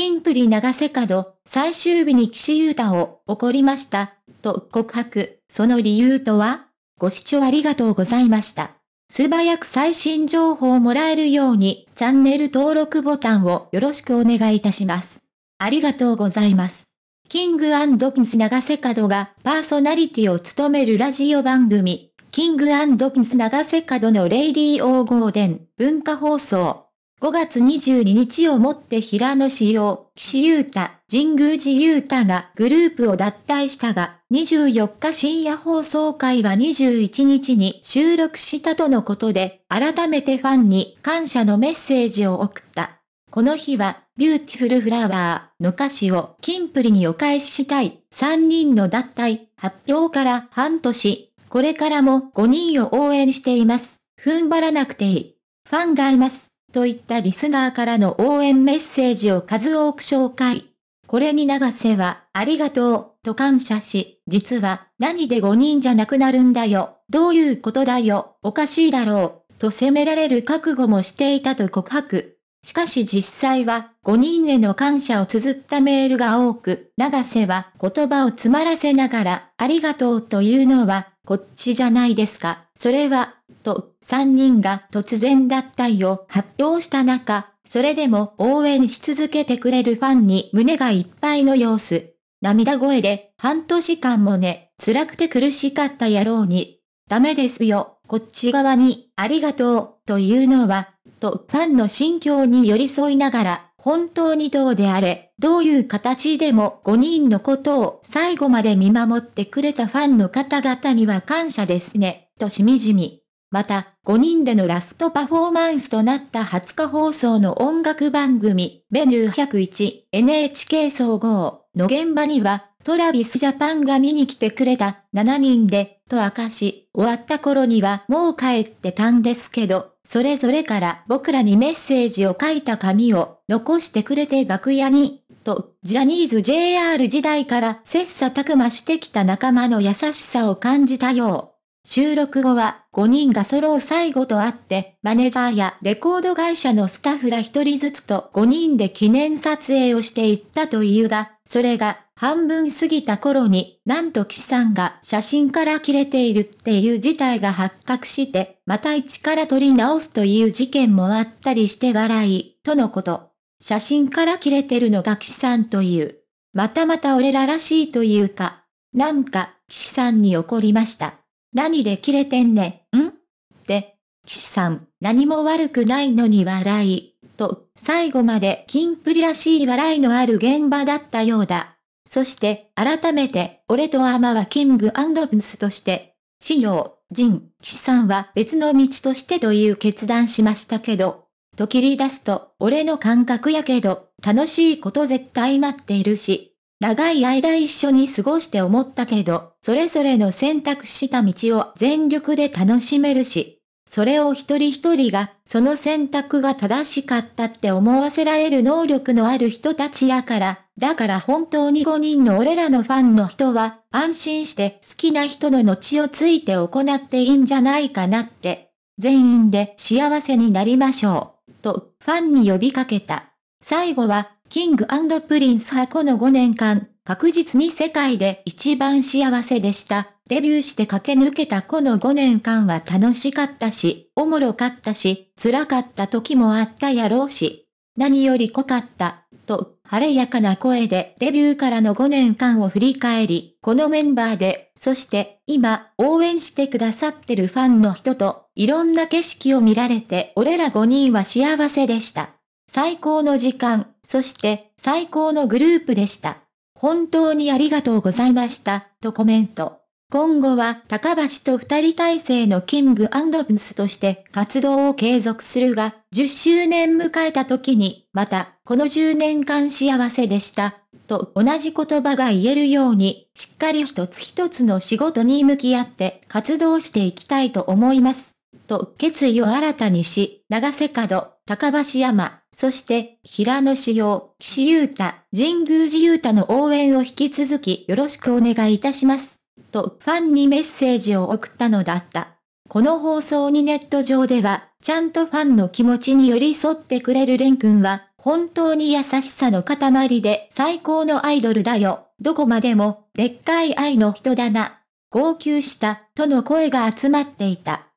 キンプリ長瀬角、最終日に岸優太を怒りました、と告白。その理由とはご視聴ありがとうございました。素早く最新情報をもらえるように、チャンネル登録ボタンをよろしくお願いいたします。ありがとうございます。キングピンス長瀬角がパーソナリティを務めるラジオ番組、キングピンス長瀬角のレイディー・オー・ゴーデン文化放送。5月22日をもって平野志陽、岸優太、神宮寺優太がグループを脱退したが、24日深夜放送会は21日に収録したとのことで、改めてファンに感謝のメッセージを送った。この日は、ビューティフルフラワーの歌詞をキンプリにお返ししたい、3人の脱退、発表から半年、これからも5人を応援しています。踏ん張らなくていい。ファンがいます。といったリスナーからの応援メッセージを数多く紹介。これに長瀬は、ありがとう、と感謝し、実は、何で5人じゃなくなるんだよ、どういうことだよ、おかしいだろう、と責められる覚悟もしていたと告白。しかし実際は、5人への感謝を綴ったメールが多く、長瀬は言葉を詰まらせながら、ありがとうというのは、こっちじゃないですか。それは、と、3人が突然脱退を発表した中、それでも応援し続けてくれるファンに胸がいっぱいの様子。涙声で、半年間もね、辛くて苦しかった野郎に。ダメですよ、こっち側に、ありがとう、というのは、とファンの心境に寄り添いながら、本当にどうであれ、どういう形でも5人のことを最後まで見守ってくれたファンの方々には感謝ですね、としみじみまた、5人でのラストパフォーマンスとなった20日放送の音楽番組、メニュー101 NHK 総合の現場には、トラビスジャパンが見に来てくれた7人で、と明かし、終わった頃にはもう帰ってたんですけど、それぞれから僕らにメッセージを書いた紙を残してくれて楽屋に、と、ジャニーズ JR 時代から切磋琢磨してきた仲間の優しさを感じたよう。収録後は5人が揃う最後とあって、マネージャーやレコード会社のスタッフら1人ずつと5人で記念撮影をしていったというが、それが半分過ぎた頃に、なんと岸さんが写真から切れているっていう事態が発覚して、また一から撮り直すという事件もあったりして笑い、とのこと。写真から切れてるのが岸さんという。またまた俺ららしいというか、なんか、岸さんに怒りました。何で切れてんねん、んって、岸さん、何も悪くないのに笑い、と、最後までキンプリらしい笑いのある現場だったようだ。そして、改めて、俺とアマはキングブンスとして、仕様、ジン、岸さんは別の道としてという決断しましたけど、と切り出すと、俺の感覚やけど、楽しいこと絶対待っているし、長い間一緒に過ごして思ったけど、それぞれの選択した道を全力で楽しめるし、それを一人一人が、その選択が正しかったって思わせられる能力のある人たちやから、だから本当に5人の俺らのファンの人は、安心して好きな人の後をついて行っていいんじゃないかなって、全員で幸せになりましょう、と、ファンに呼びかけた。最後は、キングプリンスはこの5年間、確実に世界で一番幸せでした。デビューして駆け抜けたこの5年間は楽しかったし、おもろかったし、辛かった時もあったやろうし。何より濃かった、と、晴れやかな声でデビューからの5年間を振り返り、このメンバーで、そして今応援してくださってるファンの人といろんな景色を見られて俺ら5人は幸せでした。最高の時間、そして最高のグループでした。本当にありがとうございました、とコメント。今後は高橋と二人体制のキングブンスとして活動を継続するが、10周年迎えた時に、また、この10年間幸せでした、と同じ言葉が言えるように、しっかり一つ一つの仕事に向き合って活動していきたいと思います。と決意を新たにし、長瀬角、高橋山、そして平野志陽、岸優太、神宮寺優太の応援を引き続きよろしくお願いいたします。とファンにメッセージを送ったのだった。この放送にネット上では、ちゃんとファンの気持ちに寄り添ってくれる蓮く君は、本当に優しさの塊で最高のアイドルだよ。どこまでも、でっかい愛の人だな。号泣した、との声が集まっていた。